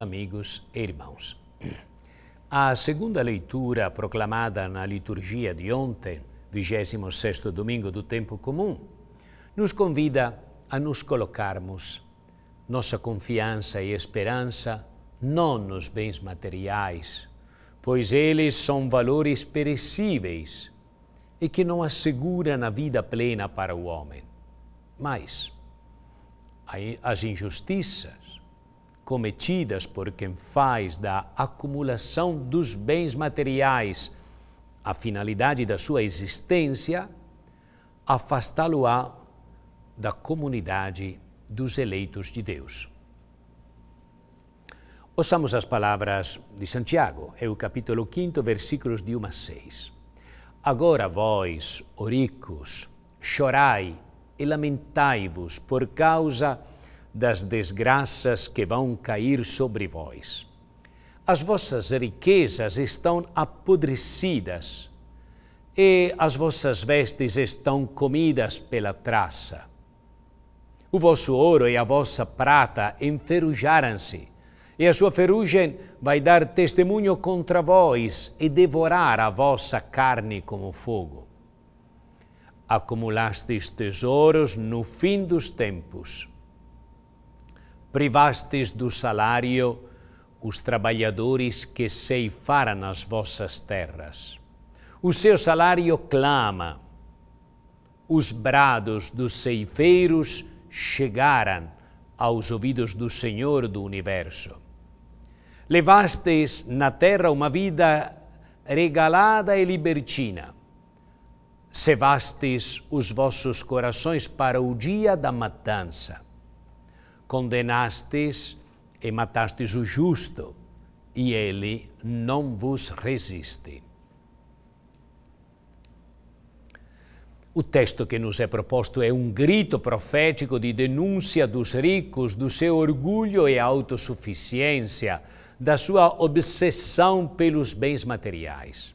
amigos e irmãos. A segunda leitura proclamada na liturgia de ontem, 26 domingo do tempo comum, nos convida a nos colocarmos nossa confiança e esperança não nos bens materiais, pois eles são valores perecíveis e que não asseguram a vida plena para o homem. Mas as injustiças, cometidas por quem faz da acumulação dos bens materiais a finalidade da sua existência, afastá-lo-á da comunidade dos eleitos de Deus. Ouçamos as palavras de Santiago, é o capítulo 5, versículos de 1 a 6. Agora vós, oricos, chorai e lamentai-vos por causa de das desgraças que vão cair sobre vós. As vossas riquezas estão apodrecidas e as vossas vestes estão comidas pela traça. O vosso ouro e a vossa prata enferrujaram-se, e a sua ferrugem vai dar testemunho contra vós e devorar a vossa carne como fogo. Acumulastes tesouros no fim dos tempos privastes do salário os trabalhadores que ceifaram as vossas terras. O seu salário clama, os brados dos ceifeiros chegaram aos ouvidos do Senhor do universo. Levastes na terra uma vida regalada e libertina. Cevastes os vossos corações para o dia da matança condenastes e matastes o justo, e ele não vos resiste. O texto que nos é proposto é um grito profético de denúncia dos ricos, do seu orgulho e autossuficiência, da sua obsessão pelos bens materiais.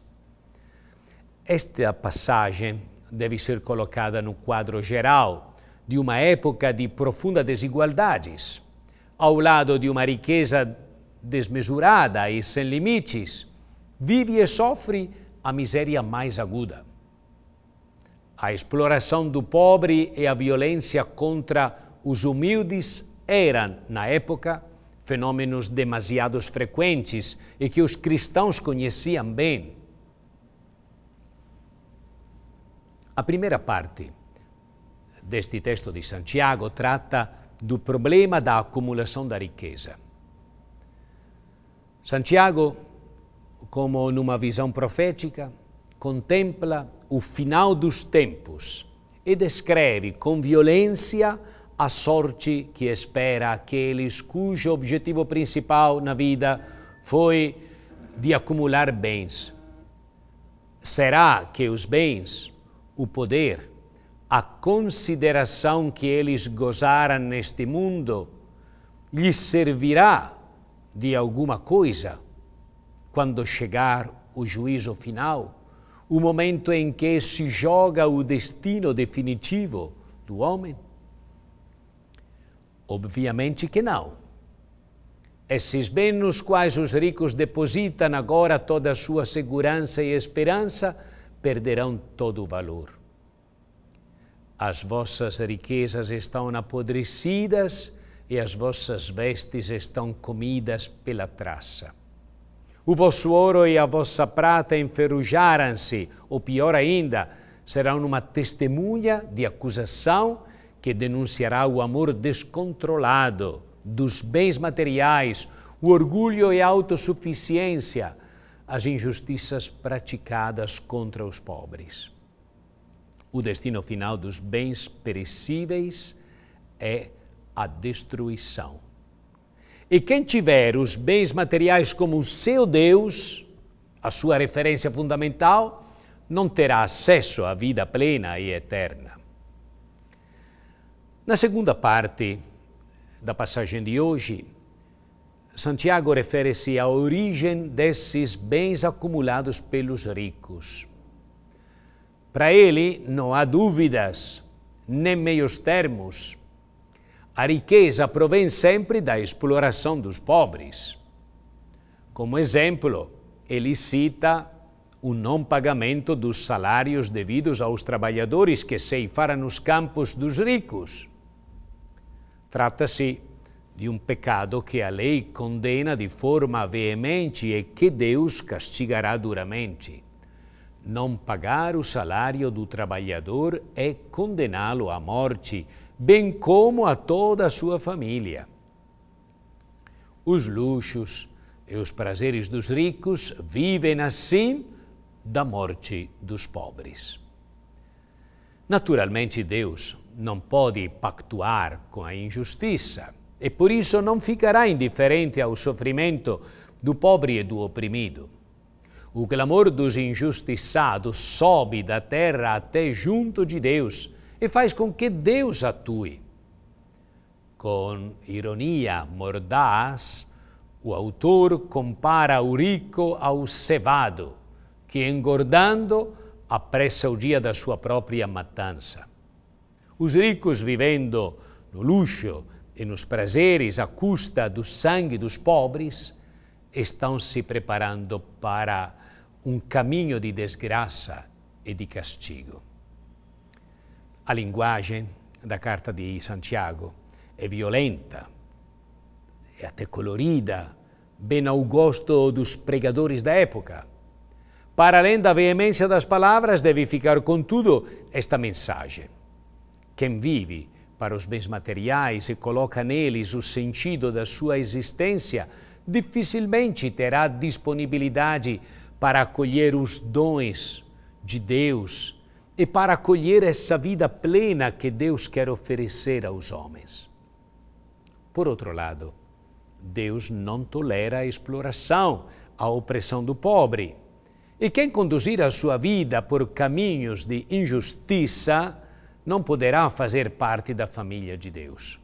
Esta passagem deve ser colocada no quadro geral de uma época de profunda desigualdades, ao lado de uma riqueza desmesurada e sem limites, vive e sofre a miséria mais aguda. A exploração do pobre e a violência contra os humildes eram, na época, fenômenos demasiado frequentes e que os cristãos conheciam bem. A primeira parte deste texto de Santiago trata do problema da acumulação da riqueza. Santiago, como numa visão profética, contempla o final dos tempos e descreve com violência a sorte que espera aqueles cujo objetivo principal na vida foi de acumular bens. Será que os bens, o poder, a consideração que eles gozaram neste mundo lhes servirá de alguma coisa quando chegar o juízo final, o momento em que se joga o destino definitivo do homem? Obviamente que não. Esses bens nos quais os ricos depositam agora toda a sua segurança e esperança perderão todo o valor. As vossas riquezas estão apodrecidas e as vossas vestes estão comidas pela traça. O vosso ouro e a vossa prata enferrujaram-se, ou pior ainda, serão uma testemunha de acusação que denunciará o amor descontrolado dos bens materiais, o orgulho e a autossuficiência, as injustiças praticadas contra os pobres. O destino final dos bens perecíveis é a destruição. E quem tiver os bens materiais como o seu Deus, a sua referência fundamental, não terá acesso à vida plena e eterna. Na segunda parte da passagem de hoje, Santiago refere-se à origem desses bens acumulados pelos ricos. Para ele não há dúvidas, nem meios termos. A riqueza provém sempre da exploração dos pobres. Como exemplo, ele cita o não pagamento dos salários devidos aos trabalhadores que ceifaram nos campos dos ricos. Trata-se de um pecado que a lei condena de forma veemente e que Deus castigará duramente. Não pagar o salário do trabalhador é condená-lo à morte, bem como a toda a sua família. Os luxos e os prazeres dos ricos vivem assim da morte dos pobres. Naturalmente, Deus não pode pactuar com a injustiça e por isso não ficará indiferente ao sofrimento do pobre e do oprimido. O clamor dos injustiçados sobe da terra até junto de Deus e faz com que Deus atue. Com ironia mordaz, o autor compara o rico ao cevado, que engordando apressa o dia da sua própria matança. Os ricos vivendo no luxo e nos prazeres à custa do sangue dos pobres estão se preparando para um caminho de desgraça e de castigo. A linguagem da carta de Santiago é violenta, é até colorida, bem ao gosto dos pregadores da época. Para além da veemência das palavras, deve ficar, contudo, esta mensagem. Quem vive para os bens materiais e coloca neles o sentido da sua existência, dificilmente terá disponibilidade para acolher os dons de Deus e para acolher essa vida plena que Deus quer oferecer aos homens. Por outro lado, Deus não tolera a exploração, a opressão do pobre. E quem conduzir a sua vida por caminhos de injustiça não poderá fazer parte da família de Deus.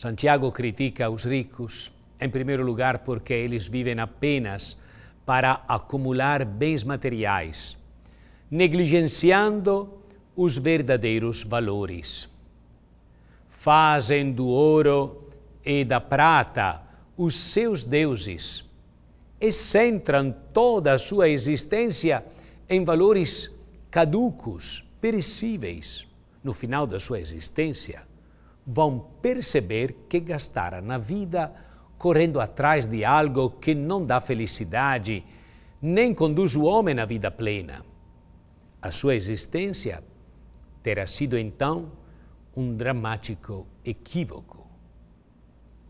Santiago critica os ricos, em primeiro lugar, porque eles vivem apenas para acumular bens materiais, negligenciando os verdadeiros valores. Fazem do ouro e da prata os seus deuses e centram toda a sua existência em valores caducos, perecíveis, no final da sua existência vão perceber que gastaram na vida correndo atrás de algo que não dá felicidade, nem conduz o homem à vida plena. A sua existência terá sido então um dramático equívoco.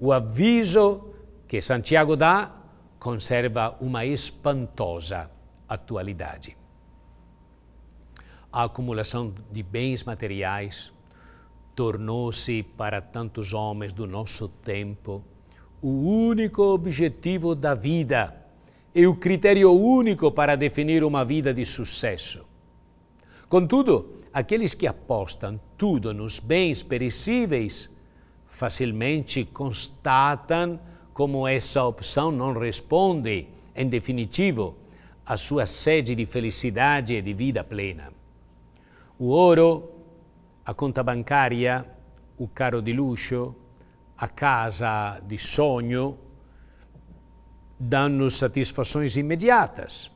O aviso que Santiago dá conserva uma espantosa atualidade. A acumulação de bens materiais, tornou-se para tantos homens do nosso tempo o único objetivo da vida e o critério único para definir uma vida de sucesso. Contudo, aqueles que apostam tudo nos bens perecíveis facilmente constatam como essa opção não responde, em definitivo, à sua sede de felicidade e de vida plena. O ouro, a conta bancaria, o caro di luxo, a casa di sogno, danno satisfações imediatas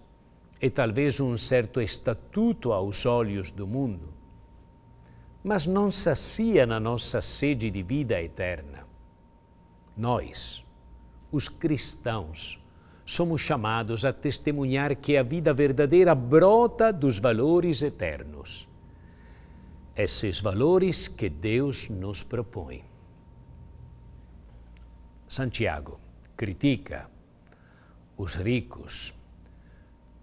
e talvez um certo estatuto aos olhos do mundo, mas não sacia na nossa sede de vida eterna. Nós, os cristãos, somos chamados a testemunhar que a vida verdadeira brota dos valores eternos esses valores que Deus nos propõe. Santiago critica os ricos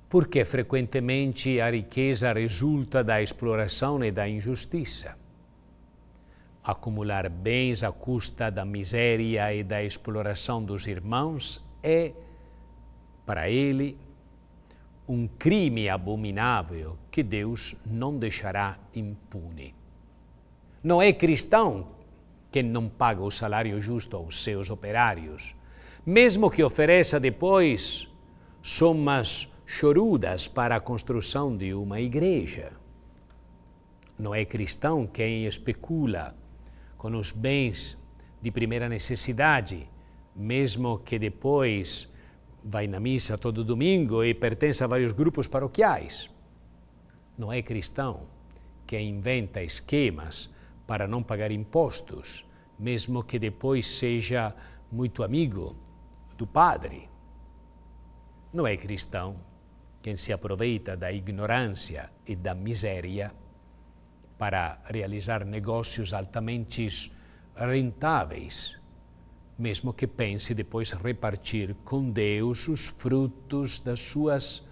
porque frequentemente a riqueza resulta da exploração e da injustiça. Acumular bens à custa da miséria e da exploração dos irmãos é, para ele, um crime abominável que Deus não deixará impune. Não é cristão quem não paga o salário justo aos seus operários, mesmo que ofereça depois somas chorudas para a construção de uma igreja. Não é cristão quem especula com os bens de primeira necessidade, mesmo que depois vai na missa todo domingo e pertence a vários grupos paroquiais. Não é cristão que inventa esquemas para não pagar impostos, mesmo que depois seja muito amigo do padre. Não é cristão quem se aproveita da ignorância e da miséria para realizar negócios altamente rentáveis mesmo que pense depois repartir com Deus os frutos das suas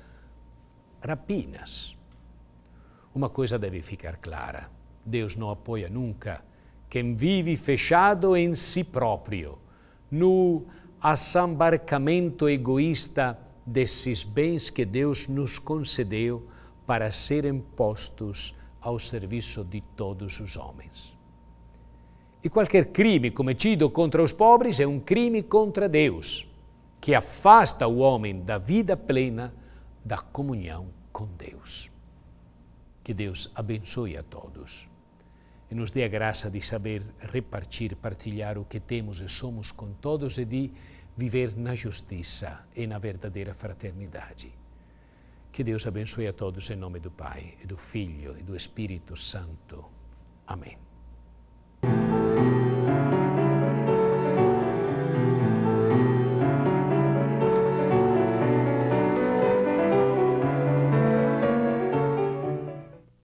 rapinas. Uma coisa deve ficar clara: Deus não apoia nunca quem vive fechado em si próprio, no assambarcamento egoísta desses bens que Deus nos concedeu para serem postos ao serviço de todos os homens. E qualquer crime cometido contra os pobres é um crime contra Deus, que afasta o homem da vida plena, da comunhão com Deus. Que Deus abençoe a todos e nos dê a graça de saber repartir, partilhar o que temos e somos com todos e de viver na justiça e na verdadeira fraternidade. Que Deus abençoe a todos em nome do Pai, e do Filho e do Espírito Santo. Amém.